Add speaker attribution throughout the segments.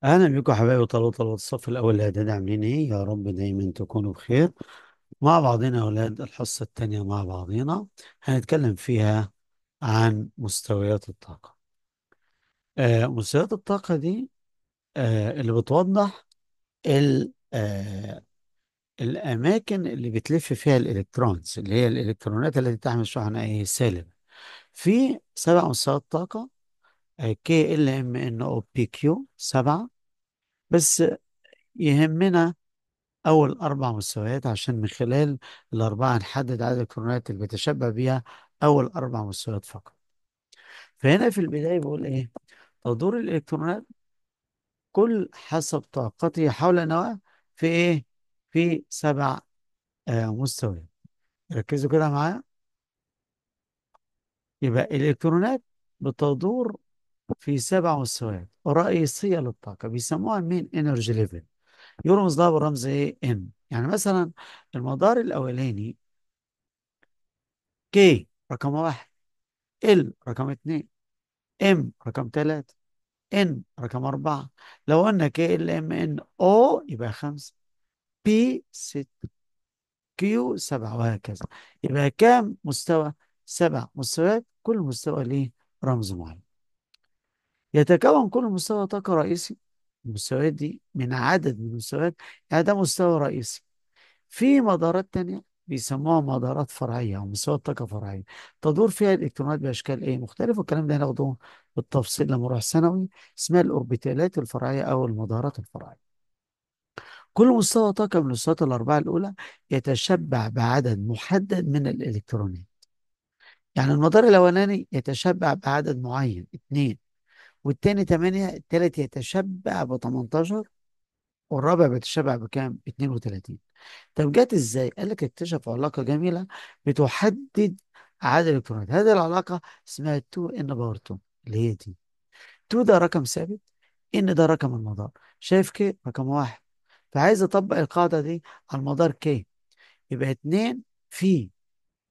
Speaker 1: اهلا بكم حبايبي طلبة الصف الاول الاعداد عاملين ايه يا رب دايما تكونوا بخير مع بعضنا يا اولاد الحصه الثانيه مع بعضنا هنتكلم فيها عن مستويات الطاقه آه مستويات الطاقه دي آه اللي بتوضح ال آه الاماكن اللي بتلف فيها الالكترونز اللي هي الالكترونات التي تحمل شحنة ايه سالب في سبع مستويات طاقه كي ال ام ان او بي كيو سبعة بس يهمنا أول أربع مستويات عشان من خلال الأربعة نحدد عدد الكرونات اللي بتشبه بيها أول أربع مستويات فقط. فهنا في البداية بقول إيه؟ تدور الإلكترونات كل حسب طاقته حول نواه في إيه؟ في سبع آه مستويات. ركزوا كده معايا. يبقى الإلكترونات بتدور في سبع مستويات رئيسية للطاقة بيسموها المين انرجي ليفل يرمز لها برمز ايه ان يعني مثلا المدار الاولاني كي رقم واحد ال رقم اتنين ام رقم تلاتة ان رقم اربعة لو قلنا كي ال ام ان او يبقى خمسة بي ستة كيو سبعة وهكذا يبقى كام مستوى سبع مستويات كل مستوى ليه رمز معين يتكون كل مستوى طاقة رئيسي المستويات دي من عدد من المستويات يعني ده مستوى رئيسي في مدارات تانية بيسموها مدارات فرعية أو مستويات طاقة فرعية تدور فيها الإلكترونات بأشكال إيه مختلفة والكلام ده هناخده بالتفصيل لما نروح ثانوي اسمها الأوربيتالات الفرعية أو المدارات الفرعية كل مستوى طاقة من المستويات الأربعة الأولى يتشبع بعدد محدد من الإلكترونات يعني المدار الأولاني يتشبع بعدد معين اتنين والتاني 8 التالت يتشبع ب 18 والرابع بيتشبع بكام؟ 32 طب جت ازاي؟ قال لك اكتشف علاقة جميلة بتحدد عدد الالكترونات هذه العلاقة اسمها 2 ان باور 2 اللي هي دي 2 ده رقم ثابت ان ده رقم المدار شايف كي رقم واحد فعايز اطبق القاعدة دي على المدار كي يبقى 2 في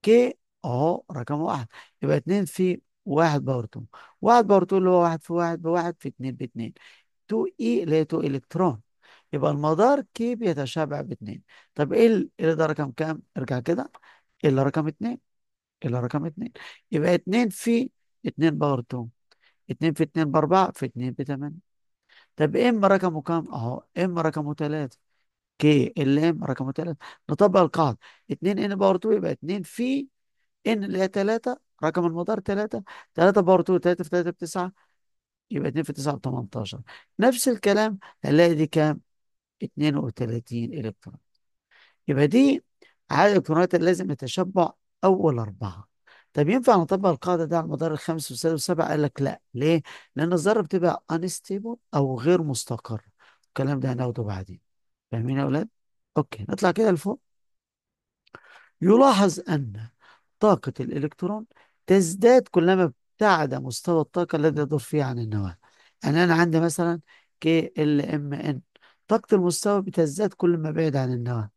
Speaker 1: كي اهو رقم واحد يبقى 2 في واحد باور 2 واحد باور 2 اللي هو واحد في واحد بواحد في اتنين باتنين 2 اي اللي هي 2 الكترون يبقى المدار كي بيتشابع باتنين طب ايه اللي ده رقم كام ارجع كده إيه اللي رقم اتنين إيه اللي رقم اتنين يبقى اتنين في اتنين باور 2 اتنين في اتنين باربعة في اتنين بتمانية طب ام رقمه كام اهو ام رقمه تلاتة كي ال ام رقمه تلاتة نطبق القاعدة اتنين ان باور 2 يبقى اتنين في ان اللي هي تلاتة رقم المدار 3 3 باور 2 3 في 3 ب 9 يبقى 2 في 9 ب 18 نفس الكلام هنلاقي دي كام 32 الكترون يبقى دي عدد الالكترونات لازم يتشبع اول اربعه طب ينفع نطبق القاعده دي على المدار الخمس والسادس والسابع قال لك لا ليه لان الذره بتبقى انستيبل او غير مستقر الكلام ده هناخده بعدين فاهمين يا اولاد اوكي نطلع كده لفوق يلاحظ ان طاقه الالكترون تزداد كلما ابتعد مستوى الطاقة الذي يدور فيه عن النواة يعني أنا عندي مثلا كي ال ام ان طاقة المستوى بتزداد كل ما بعد عن النواة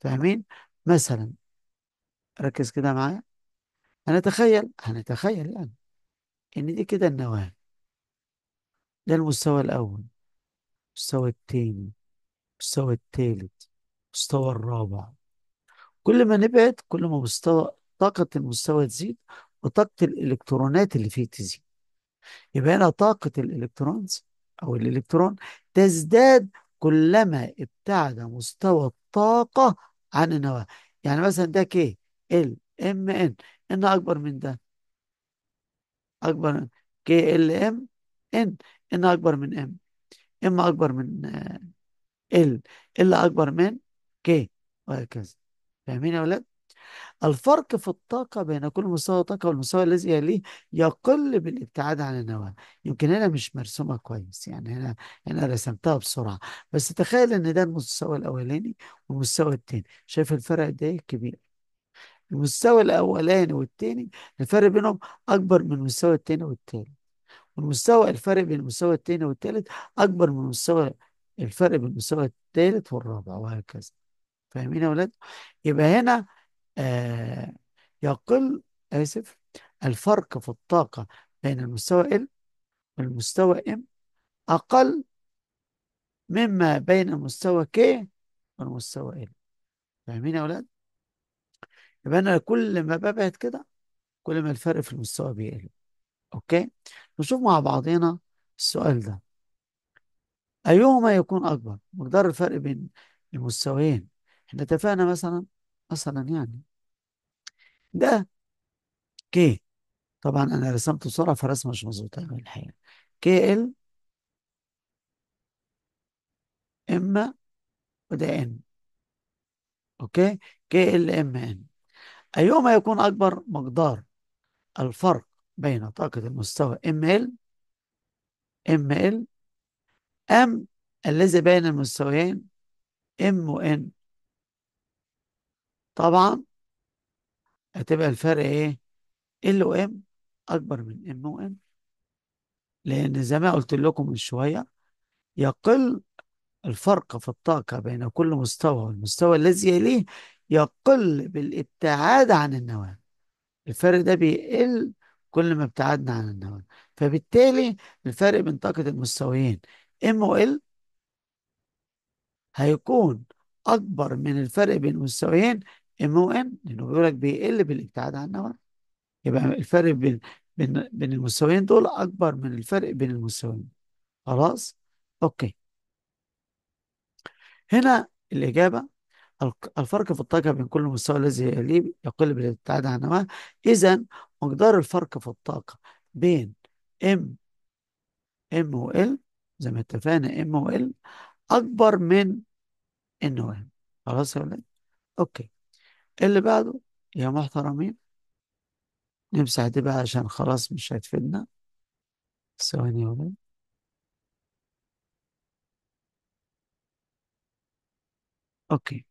Speaker 1: فاهمين؟ مثلا ركز كده معايا هنتخيل هنتخيل يعني إن دي كده النواة ده المستوى الأول المستوى التاني المستوى التالت المستوى الرابع كل ما نبعد كل ما مستوى طاقة المستوى تزيد وطاقة الإلكترونات اللي فيه تزيد يبقى هنا طاقة الإلكترونز أو الإلكترون تزداد كلما ابتعد مستوى الطاقة عن النواة يعني مثلا ده كي ال ام ان ان أكبر من ده أكبر كي ال ام ان ان أكبر من ام ام أكبر من آه، ال ال أكبر من كي وهكذا فاهمين يا ولاد؟ الفرق في الطاقة بين كل مستوى طاقة والمستوى الذي يليه يقل بالابتعاد عن النواة يمكن هنا مش مرسومة كويس يعني هنا هنا رسمتها بسرعة بس تخيل ان ده المستوى الاولاني والمستوى التاني شايف الفرق ده كبير المستوى الاولاني والتاني الفرق بينهم اكبر من المستوى التاني والتالت والمستوى الفرق بين المستوى التاني والتالت اكبر من المستوى الفرق بين المستوى التالت والرابع وهكذا فاهمين يا ولاد يبقى هنا آه، يقل آسف الفرق في الطاقة بين المستوى L والمستوى M أقل مما بين مستوى K والمستوى L فاهمين يا أولاد؟ يبقى أنا كل ما ببعد كده كل ما الفرق في المستوى بيقل أوكي؟ نشوف مع بعضينا السؤال ده أيهما يكون أكبر؟ مقدار الفرق بين المستويين احنا اتفقنا مثلا مثلا يعني ده كي طبعا انا رسمته بسرعه فالرسمه مش مظبوطه يعني الحقيقه كي ال اما وده ان اوكي كي ال ام ان ايهما يكون اكبر مقدار الفرق بين طاقه المستوى ام ال ام ال ام الذي بين المستويين ام وان طبعا هتبقى الفرق ايه ال وام اكبر من ام وام لان زي ما قلت لكم من شويه يقل الفرق في الطاقه بين كل مستوى والمستوى الذي يليه يقل بالابتعاد عن النواه الفرق ده بيقل كل ما ابتعدنا عن النواه فبالتالي الفرق بين طاقه المستويين ام و ال هيكون اكبر من الفرق بين المستويين ام او ان لانه بيقول لك بيقل بالابتعاد عن النواه يبقى الفرق بين بين بين المستويين دول اكبر من الفرق بين المستويين خلاص اوكي هنا الاجابه الفرق في الطاقه بين كل مستوى الذي يليه يقل بالابتعاد عن النواه اذا مقدار الفرق في الطاقه بين ام ام و ال زي ما اتفقنا ام و ال اكبر من ان خلاص يا ولاد اوكي اللي بعده يا محترمين نمسح دي بقى عشان خلاص مش هتفيدنا ثواني ولا اوكي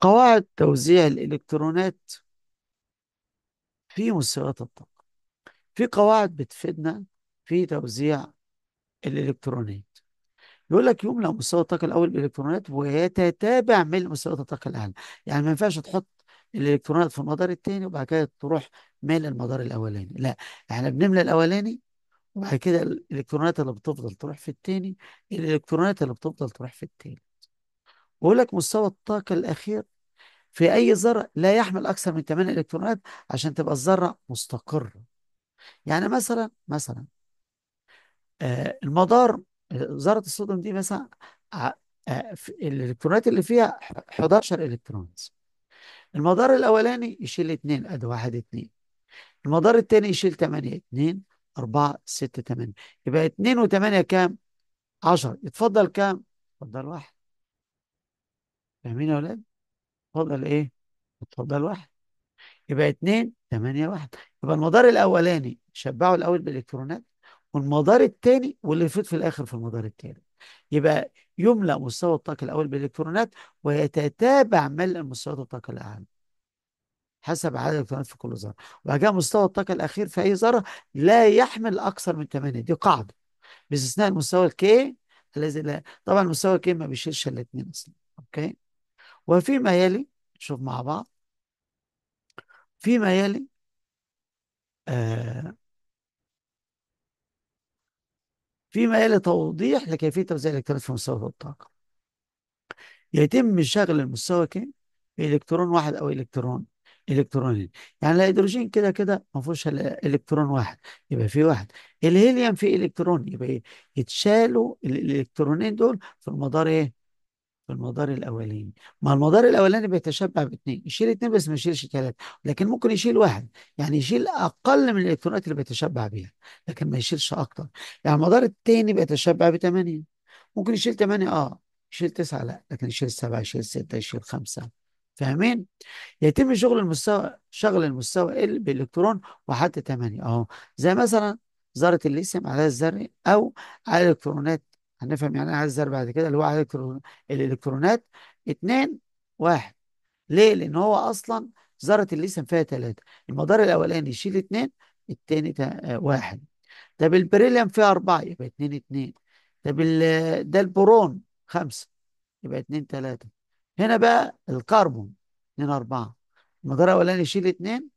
Speaker 1: قواعد توزيع الالكترونات في مستويات الطاقة في قواعد بتفيدنا في توزيع الالكترونات بيقول لك يملأ مستوى الطاقة الأول بالإلكترونات ويتتابع ملء مستوى الطاقة الأعلى يعني ما ينفعش تحط الإلكترونات في المدار الثاني وبعد كده تروح مال المدار الأولاني لا احنا بنملأ الأولاني وبعد كده الإلكترونات اللي بتفضل تروح في الثاني الإلكترونات اللي بتفضل تروح في الثالث بيقول لك مستوى الطاقة الأخير في أي ذرة لا يحمل أكثر من 8 إلكترونات عشان تبقى الذرة مستقرة يعني مثلا مثلا آه، المدار ذرة الصوديوم دي مثلا آه، الالكترونات اللي فيها 11 الكترون المدار الاولاني يشيل 2 ادي 1 2 المدار الثاني يشيل 8 2 4 6 8 يبقى 2 و8 كام 10 اتفضل كام اتفضل واحد فاهمين يا اولاد اتفضل ايه اتفضل واحد يبقى 2 8 1 يبقى المدار الاولاني شبعه الاول بالالكترونات والمدار الثاني واللي يفيض في الاخر في المدار الثاني يبقى يملا مستوى الطاقه الاول بالالكترونات ويتتابع ملء مستويات الطاقه الاعلى حسب عدد الالكترونات في كل ذره وبعد كده مستوى الطاقه الاخير في اي ذره لا يحمل اكثر من 8 دي قاعده باستثناء المستوى الكي الذي لا طبعا مستوى الكي ما بيشيلش اثنين اصلا اوكي وفيما يلي نشوف مع بعض فيما يلي آه فيما يلي توضيح لكيفية توزيع الإلكترونات في مستوى الطاقة يتم شغل المستوى كام؟ بإلكترون واحد أو إلكترون إلكترونين يعني الهيدروجين كده كده ما فيهوش إلكترون واحد يبقى في واحد الهيليوم فيه إلكترون يبقى إيه؟ يتشالوا الإلكترونين دول في المدار إيه؟ في المدار الاولاني ما المدار الاولاني بيتشبع باثنين يشيل اثنين بس ما يشيلش ثلاثه لكن ممكن يشيل واحد يعني يشيل اقل من الالكترونات اللي بيتشبع بيها لكن ما يشيلش اكتر يعني المدار الثاني بيتشبع بثمانيه ممكن يشيل ثمانيه اه يشيل تسعه لا لكن يشيل سبعه يشيل سته يشيل خمسه فاهمين؟ يتم شغل المستوى شغل المستوى ال بالالكترون وحتى ثمانيه اهو زي مثلا ذره الليثيوم على الذري او على الالكترونات هنفهم يعني ايه هذا بعد كده اللي هو الكترون الالكترونات اتنين واحد ليه؟ لان هو اصلا ذره الليثيوم فيها ثلاثه المدار الاولاني يشيل اتنين التاني آه، واحد طب البريليوم فيها اربعه يبقى اتنين اتنين طب ده البرون خمسه يبقى اتنين تلاته هنا بقى الكربون اتنين اربعه المدار الاولاني يشيل اتنين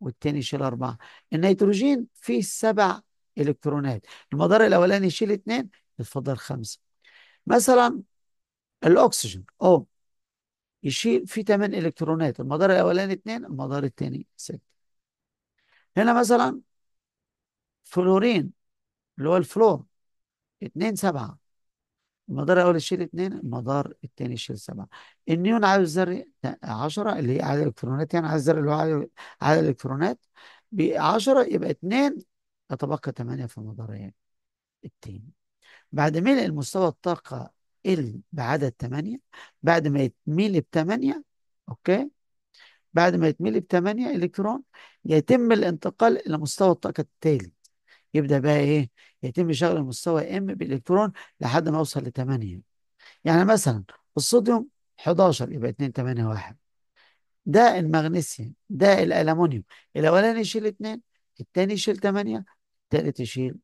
Speaker 1: والتاني يشيل أربعة النيتروجين فيه سبع إلكترونات المدار الأولاني يشيل اتنين يتفضل خمسة مثلا الأكسجين أو يشيل في 8 إلكترونات المدار الأولاني 2 المدار الثاني 6 هنا مثلا فلورين اللي هو الفلور 2 7 المدار الأول يشيل 2 المدار الثاني يشيل 7 النيون عدد الذري 10 اللي هي عدد الإلكترونات يعني عدد الذري اللي هو عدد الإلكترونات ب 10 يبقى 2 يتبقى 8 في المدار يعني الثاني بعد ملء المستوى الطاقة ال بعدد 8 بعد ما يتملى ب 8 اوكي بعد ما يتملى ب 8 الكترون يتم الانتقال الى مستوى الطاقة التالي يبدأ بقى ايه يتم شغل المستوى ام بالالكترون لحد ما اوصل ل 8 يعني مثلا الصوديوم 11 يبقى 2 8 1 ده المغنيسيوم ده الالومنيوم الاولاني يشيل 2 الثاني يشيل 8 الثالث يشيل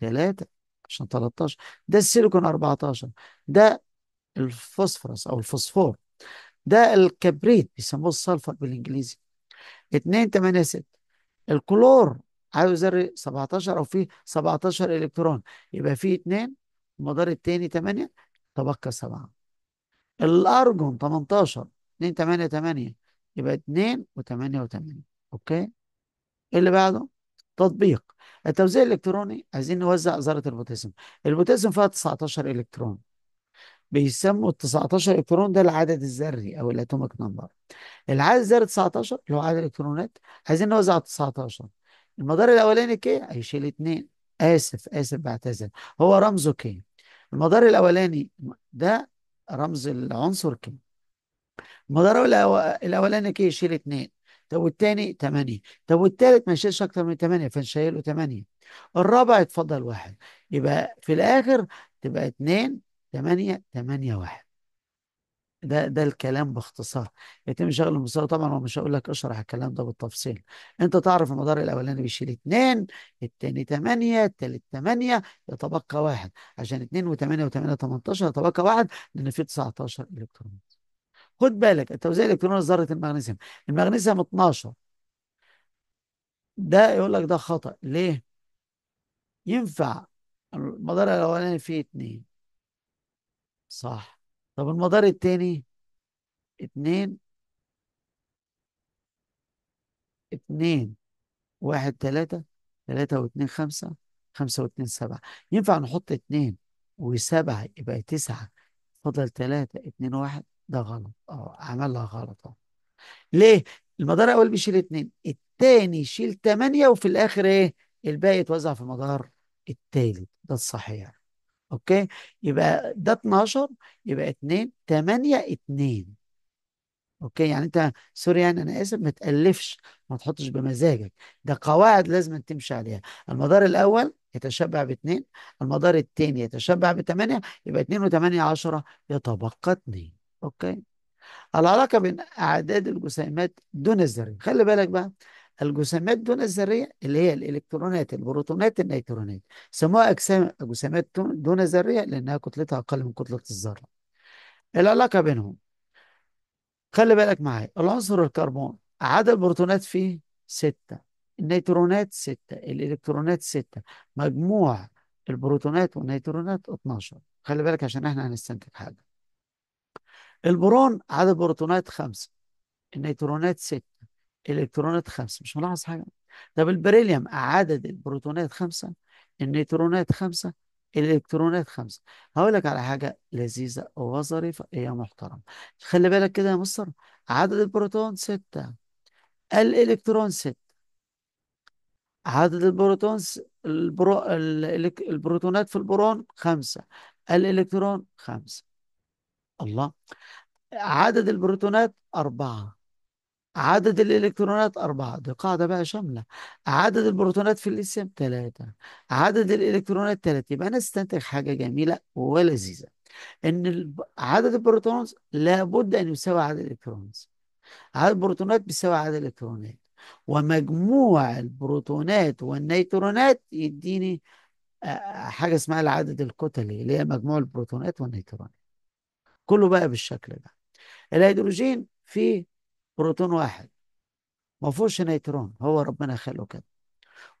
Speaker 1: 3 عشان 13 ده السيليكون 14 ده الفوسفورس او الفوسفور ده الكبريت بيسموه السلفر بالانجليزي 2 8 6 الكلور عايز ذري 17 او فيه 17 الكترون يبقى فيه 2 المدار الثاني 8 تبقى 7 الارجون 18 2 8 8 يبقى 2 و8 و8 اوكي اللي بعده تطبيق التوزيع الالكتروني عايزين نوزع ذره البوتاسيوم البوتاسيوم فيها 19 الكترون بيسموا ال 19 الكترون ده العدد الذري او الاتوميك نمبر العدد الذري 19 اللي هو عدد الالكترونات عايزين نوزع ال 19 المدار الاولاني كي هيشيل اثنين اسف اسف بعتذر هو رمزه كي المدار الاولاني ده رمز العنصر كي المدار الاولاني كي يشيل اثنين طب والتاني 8 طب والتالت ما يشيلش اكتر من 8 فنشيله 8 الرابع اتفضل واحد يبقى في الاخر تبقى 2 8 8 1 ده ده الكلام باختصار يتم شغل المساوي طبعا ومش هقول لك اشرح الكلام ده بالتفصيل انت تعرف المدار الاولاني بيشيل 2 الثاني 8 الثالث 8 يتبقى واحد عشان 2 و8 و8 18 يتبقى واحد لان في 19 الكترون خد بالك التوزيع الالكتروني لذره المغنيسيوم المغنيسيوم 12 ده يقول لك ده خطا ليه ينفع المدار الاولاني فيه اتنين صح طب المدار التاني اتنين اتنين واحد تلاتة تلاتة واتنين خمسة خمسة واتنين سبعة ينفع نحط اتنين وسبعة يبقى تسعة فضل تلاتة اتنين واحد ده غلط اه عملها غلط اه ليه؟ المدار الاول بيشيل اتنين التاني يشيل تمانية وفي الاخر ايه؟ الباقي يتوزع في المدار التالت ده الصحيح اوكي يبقى ده 12 يبقى 2 8 2 اوكي يعني انت سوري يعني انا اسف ما تالفش ما تحطش بمزاجك ده قواعد لازم تمشي عليها المدار الاول يتشبع باثنين المدار الثاني يتشبع بثمانيه يبقى 2 و8 10 يتبقى 2 أوكي العلاقة بين أعداد الجسيمات دون الذرية خلي بالك بقى الجسيمات دون الذرية اللي هي الإلكترونات البروتونات النيترونات سموها أجسام جسيمات دون ذرية لأنها كتلتها أقل من كتلة الذرة العلاقة بينهم خلي بالك معايا العنصر الكربون عدد البروتونات فيه ستة النيترونات ستة الإلكترونات ستة مجموع البروتونات والنيترونات 12 خلي بالك عشان احنا هنستنتج حاجة البرون عدد بروتونات خمسة النيترونات ستة الالكترونات خمسة مش ملاحظ حاجة طب البريليوم عدد البروتونات خمسة النيترونات خمسة الالكترونات خمسة هقول لك على حاجة لذيذة وظريفة يا محترم خلي بالك كده يا مستر عدد البروتون ستة الالكترون ستة عدد البروتون س... البرو... البروتونات في البرون خمسة الالكترون خمسة الله عدد البروتونات أربعة عدد الإلكترونات أربعة دي قاعدة بقى شاملة عدد البروتونات في الاسم ثلاثة عدد الإلكترونات ثلاثة يبقى أنا استنتج حاجة جميلة ولذيذة إن عدد البروتونات لابد أن يساوي عدد الإلكترونات عدد البروتونات بيساوي عدد الإلكترونات ومجموع البروتونات والنيترونات يديني آه، حاجة اسمها العدد الكتلي اللي هي مجموع البروتونات والنيترونات كله بقى بالشكل ده الهيدروجين فيه بروتون واحد ما فيهوش نيترون هو ربنا خلقه كده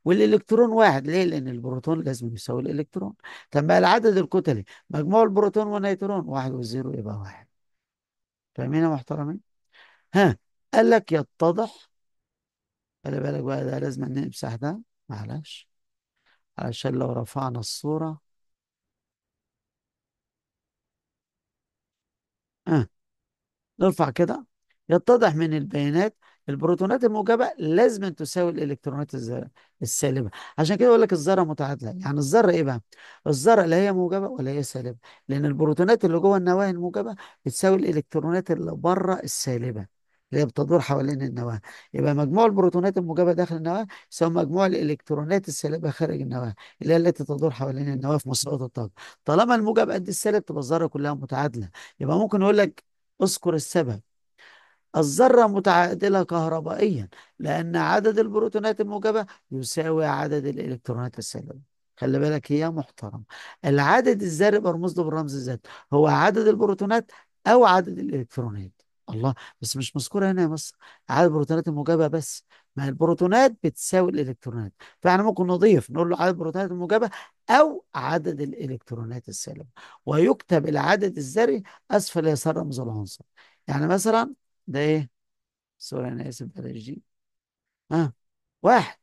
Speaker 1: والالكترون واحد ليه لان البروتون لازم يساوي الالكترون طب بقى العدد الكتلي مجموع البروتون والنيترون واحد وزيرو يبقى واحد فاهمين يا محترمين ها قال لك يتضح خلي بالك بقى ده لازم نمسح ده معلش علشان لو رفعنا الصوره آه. نرفع كده يتضح من البيانات البروتونات الموجبة لازم تساوي الإلكترونات السالبة عشان كده أقول لك الذرة متعادلة يعني الذرة إيه بقى؟ الذرة لا هي موجبة ولا هي سالبة لأن البروتونات اللي جوه النواة الموجبة بتساوي الإلكترونات اللي بره السالبة اللي هي بتدور حوالين النواة يبقى مجموع البروتونات الموجبة داخل النواة يساوي مجموع الإلكترونات السالبة خارج النواة اللي هي التي تدور حوالين النواة في مسارات الطاقة طالما الموجب قد السالب تبقى الذرة كلها متعادلة يبقى ممكن نقول لك اذكر السبب الذرة متعادلة كهربائيا لأن عدد البروتونات الموجبة يساوي عدد الإلكترونات السالبة خلي بالك هي محترم العدد الذري برمز له بالرمز الذاتي هو عدد البروتونات أو عدد الإلكترونات الله بس مش مذكورة هنا يا مصر عدد البروتونات الموجبة بس ما البروتونات بتساوي الإلكترونات فإحنا ممكن نضيف نقول له عدد البروتونات الموجبة أو عدد الإلكترونات السالبة ويكتب العدد الذري أسفل يسار رمز العنصر يعني مثلا ده إيه؟ سوري أنا آسف بلاش دي ها واحد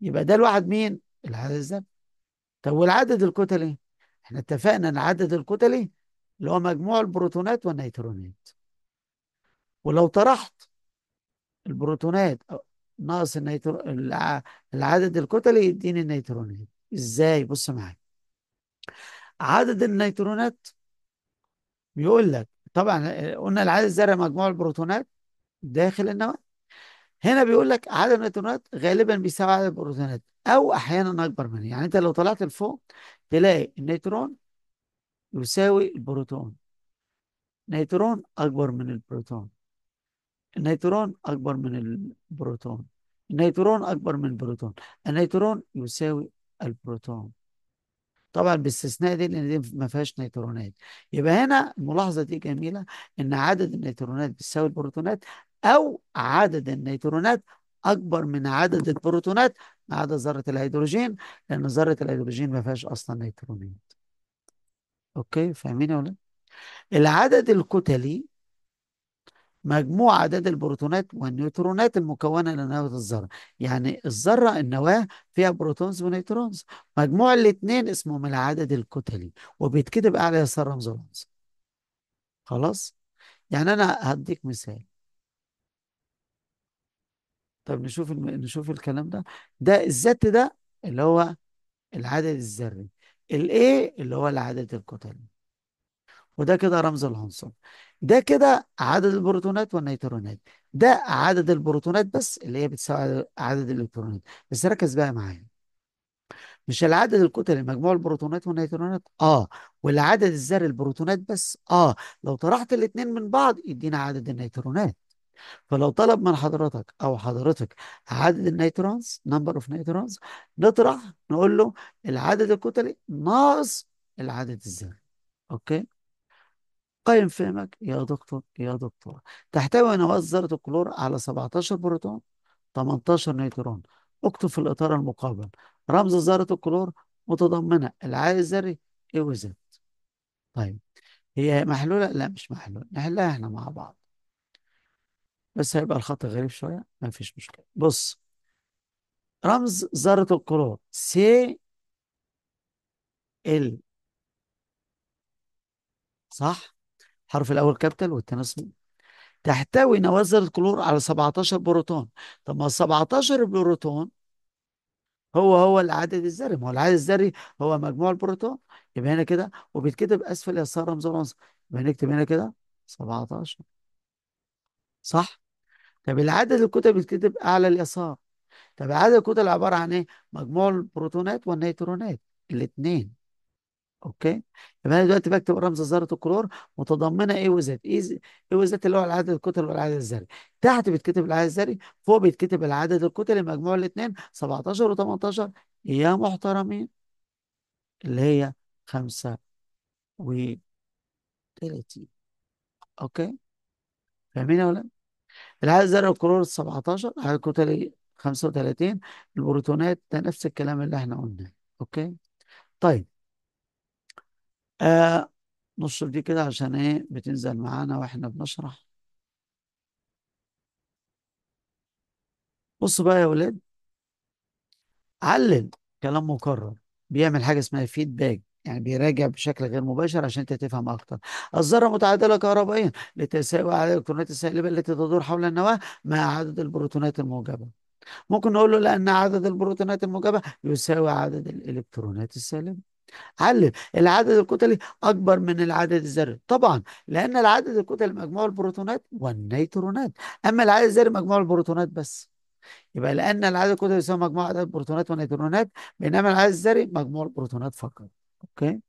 Speaker 1: يبقى ده الواحد مين؟ العدد الذري طب والعدد الكتلي؟ إحنا اتفقنا إن عدد الكتلي اللي هو مجموع البروتونات والنيترونات ولو طرحت البروتونات ناقص النيترو العدد الكتلي يديني النيترونات ازاي بص معايا عدد النيترونات بيقول لك طبعا قلنا العدد الذري مجموع البروتونات داخل النواة هنا بيقول لك عدد النيترونات غالبا بيساوي عدد البروتونات او احيانا اكبر منه يعني انت لو طلعت لفوق تلاقي النيترون يساوي البروتون نيترون اكبر من البروتون النيترون أكبر من البروتون النيترون أكبر من البروتون النيترون يساوي البروتون طبعا باستثناء دي لان دي ما فيهاش نيترونات يبقى هنا الملاحظه دي جميله ان عدد النيترونات بتساوي البروتونات او عدد النيترونات اكبر من عدد البروتونات ما عدا ذره الهيدروجين لان ذره الهيدروجين ما فيهاش اصلا نيترونات اوكي فاهمين ولا العدد الكتلي مجموع عدد البروتونات والنيوترونات المكونة لنواة الذرة يعني الذرة النواة فيها بروتونز ونيوترونز مجموع الاتنين اسمهم العدد الكتلي وبيتكتب أعلى يسار رمز العنصر خلاص يعني أنا هديك مثال طب نشوف الم... نشوف الكلام ده ده الذات ده اللي هو العدد الذري الايه اللي هو العدد الكتلي وده كده رمز العنصر ده كده عدد البروتونات والنيترونات ده عدد البروتونات بس اللي هي بتساوي عدد الالكترونات بس ركز بقى معايا مش العدد الكتلي مجموع البروتونات والنيترونات اه والعدد الذري البروتونات بس اه لو طرحت الاثنين من بعض يدينا عدد النيترونات فلو طلب من حضرتك او حضرتك عدد النيترونز نمبر اوف نيترونز نطرح نقول له العدد الكتلي ناقص العدد الذري اوكي قيم فهمك يا دكتور يا دكتور تحتوي نواة ذرة الكلور على 17 بروتون 18 نيترون اكتب في الإطار المقابل رمز ذرة الكلور متضمنة العائل الذري اي وزد طيب هي محلولة؟ لا مش محلولة نحلها احنا مع بعض بس هيبقى الخط غريب شوية مفيش مشكلة بص رمز ذرة الكلور سي ال صح الحرف الاول كابيتال والثاني سمول تحتوي نوازر الكلور على 17 بروتون طب ما 17 بروتون هو هو العدد الذري ما هو العدد الذري هو مجموع البروتون يبقى هنا كده وبيتكتب اسفل يسار رمز العنصر يبقى نكتب هنا كده 17 صح طب العدد الكتل بيتكتب اعلى اليسار طب عدد الكتل عباره عن ايه مجموع البروتونات والنيترونات الاثنين اوكي يبقى انا دلوقتي بكتب رمز ذره الكلور متضمنه ايه وزد ايه ز- إيه اللي هو العدد الكتل والعدد الذري تحت بيتكتب العدد الذري فوق بيتكتب العدد الكتل مجموع الاثنين 17 و18 يا محترمين اللي هي 35 اوكي فاهمين يا ولاد العدد الذري والكلور 17 العدد الكتلي 35 البروتونات ده نفس الكلام اللي احنا قلناه اوكي طيب آه نص دي كده عشان ايه بتنزل معانا واحنا بنشرح بص بقى يا ولاد علل كلام مكرر بيعمل حاجه اسمها فيدباك يعني بيراجع بشكل غير مباشر عشان انت تفهم اكتر الذره متعادله كهربائيا لتساوي عدد الالكترونات السالبه التي تدور حول النواه مع عدد البروتونات الموجبه ممكن نقول له لان عدد البروتونات الموجبه يساوي عدد الالكترونات السالبه علم العدد الكتلي اكبر من العدد الذري طبعا لان العدد الكتلي مجموع البروتونات والنيترونات اما العدد الذري مجموع البروتونات بس يبقى لان العدد الكتلي يساوي مجموع عدد البروتونات والنيترونات بينما العدد الذري مجموع البروتونات فقط اوكي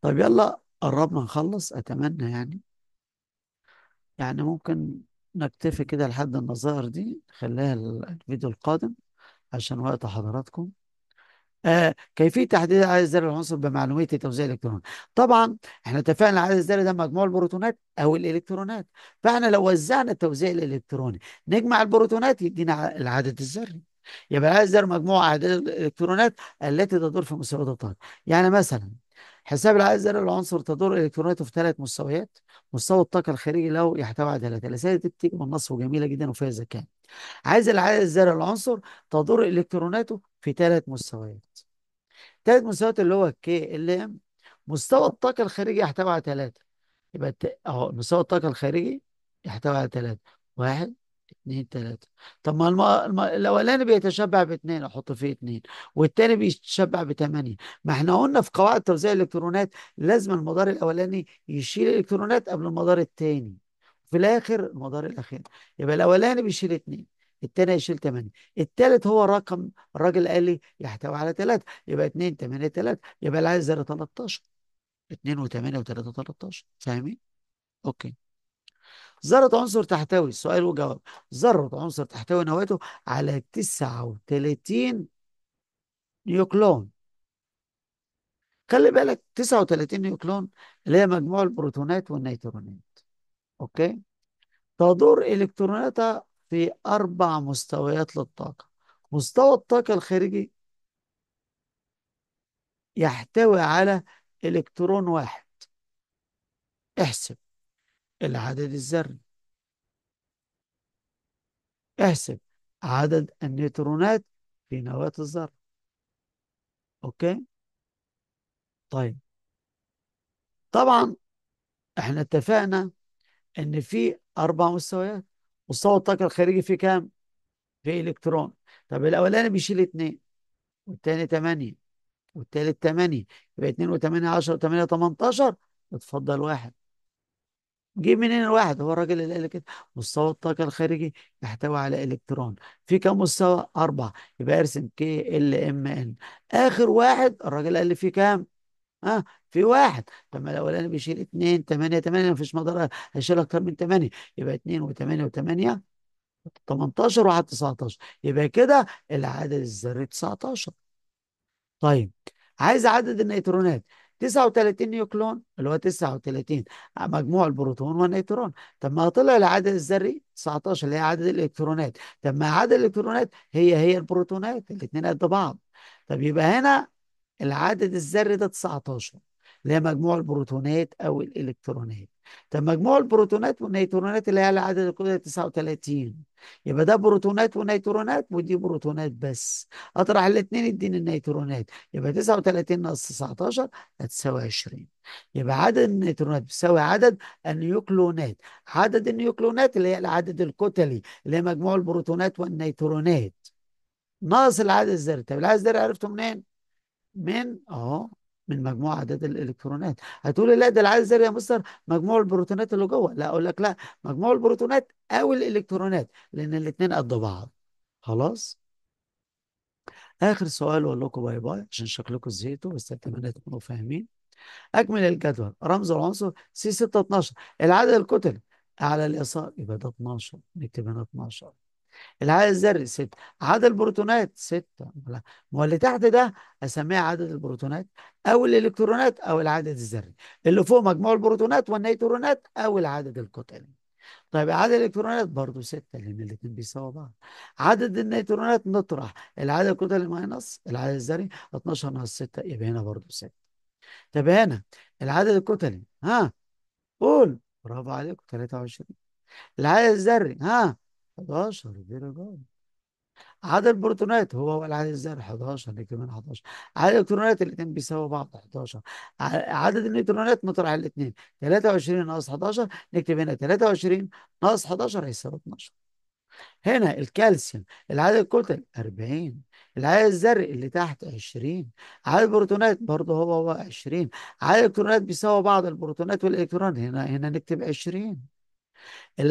Speaker 1: طيب يلا قربنا نخلص اتمنى يعني يعني ممكن نكتفي كده لحد النظائر دي نخليها الفيديو القادم عشان وقت حضراتكم آه كيفيه تحديد العدد الذري للعنصر بمعلوميه التوزيع الالكترون طبعا احنا اتفقنا العدد الذري ده مجموع البروتونات او الالكترونات فاحنا لو وزعنا التوزيع الالكتروني نجمع البروتونات يدينا العدد الذري يبقى العدد الذري مجموع اعداد الالكترونات التي تدور في مستويات الطاقه يعني مثلا حساب العدد الذري للعنصر تدور الكتروناته في ثلاث مستويات مستوى الطاقه الخارجي له يحتوي على ثلاثه الاسئله دي بتيجي من نصف وجميله جدا وفيها ذكاء عايز عائل الذري العنصر تدور الكتروناته في ثلاث مستويات ثلاث مستويات اللي هو كي ال ام مستوى الطاقه الخارجي يحتوي على ثلاثه يبقى اهو مستوى الطاقه الخارجي يحتوي على ثلاثه واحد اثنين ثلاثه طب ما الم... الم... الأولاني بيتشبع باثنين أحط فيه اثنين والثاني بيتشبع بثمانيه ما احنا قلنا في قواعد توزيع الإلكترونات لازم المدار الأولاني يشيل الإلكترونات قبل المدار الثاني في الاخر المدار الاخير يبقى الاولاني بيشيل اتنين التاني يشيل تمانية التالت هو رقم الراجل قال لي يحتوي على تلاتة يبقى اتنين تمانية تلاتة يبقى العايز زر تلاتاشر اتنين وتمانية وتلاتة تلاتاشر فاهمين؟ اوكي ذرة عنصر تحتوي سؤال وجواب ذرة عنصر تحتوي نواته على تسعة وتلاتين نيوكلون خلي بالك تسعة وتلاتين نيوكلون اللي هي مجموع البروتونات والنيترونات أوكي تدور إلكتروناتها في أربع مستويات للطاقة مستوى الطاقة الخارجي يحتوي على إلكترون واحد احسب العدد الذري احسب عدد النيوترونات في نواة الذرة أوكي طيب طبعا احنا اتفقنا ان في اربع مستويات مستوى الطاقه الخارجي فيه كام في الكترون طب الاولاني بيشيل اتنين والتاني تمانية والتالت تمانية يبقى اتنين وتمانية عشرة وتمانية تمنتاشر اتفضل واحد جه منين الواحد هو الراجل اللي قال كده مستوى الطاقة الخارجي يحتوي على إلكترون في كم مستوى أربعة يبقى ارسم كي ال ام ان آخر واحد الراجل قال لي فيه كام اه في واحد طب ما الاولاني بيشيل ثمانيه 8 8 مفيش مقدار هيشيل اكتر من ثمانيه يبقى اثنين وثمانيه وثمانيه و 18 وواحد 19 يبقى كده العدد الذري 19 طيب عايز عدد النيترونات 39 نيوكلون اللي هو 39 مجموع البروتون والنيترون طب ما طلع العدد الذري 19 اللي هي عدد الالكترونات طب ما عدد الالكترونات هي هي البروتونات الاثنين قد بعض طب يبقى هنا العدد الذري ده 19 اللي هي مجموع البروتونات او الالكترونات طب مجموع البروتونات والنيترونات اللي هي العدد القياسي 39 يبقى ده بروتونات ونيترونات ودي بروتونات بس اطرح الاثنين اديني النيترونات يبقى 39 ناقص 19 هتساوي 20 يبقى عدد النيترونات بيساوي عدد النيوكلونات عدد النيوكلونات اللي هي العدد الكتلي اللي هي مجموع البروتونات والنيترونات ناقص العدد الذري طب العدد الذري عرفته منين؟ من اهو من مجموع عدد الالكترونات هتقولي لا ده العدد الذري يا مستر مجموع البروتونات اللي جوه لا اقول لك لا مجموع البروتونات او الالكترونات لان الاثنين قد بعض خلاص اخر سؤال واقول لكم باي باي عشان شكلكم زهقتوا بس اتمنى تكونوا فاهمين اكمل الجدول رمز العنصر سي 6 12 العدد الكتل على اليسار يبقى ده 12 نكتب هنا 12 العائق الذري ستة عدد البروتونات ستة ما هو اللي تحت ده أسميه عدد البروتونات أو الإلكترونات أو العدد الذري اللي فوق مجموع البروتونات والنيترونات أو العدد الكتلي طيب عدد الالكترونات برضه ستة لان الاثنين بيساووا بعض عدد النيترونات نطرح العدد الكتلي ماينص العدد الذري 12 ناقص 6 يبقى هنا برضه ستة طب هنا العدد الكتلي ها قول برافو عليكم 23 العدد الذري ها 11 درجات عدد البروتونات هو هو العدد الذري 11 اللي كمان 11 عدد الالكترونات الاثنين بيساوي بعض 11 عدد النيوترونات مطرح الاثنين 23 ناقص 11 نكتب هنا 23 ناقص 11 هيساوي 12 هنا الكالسيوم العدد الكتل 40 العدد الذري اللي تحت 20 عدد البروتونات برضه هو هو 20 عدد الالكترونات بيساوي بعض البروتونات والالكترون هنا هنا نكتب 20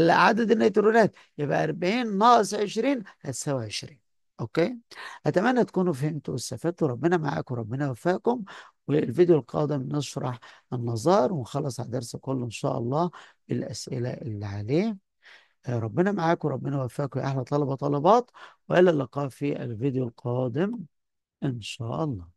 Speaker 1: عدد النيترونات يبقى 40 ناقص 20 هتساوي 20 اوكي اتمنى تكونوا فهمتوا واستفدتوا ربنا معاكم ربنا يوفقكم والفيديو القادم نشرح النظار ونخلص على الدرس كله ان شاء الله بالاسئله اللي عليه آه، ربنا معاكم ربنا يوفقكم يا احلى طلبه طلبات والى اللقاء في الفيديو القادم ان شاء الله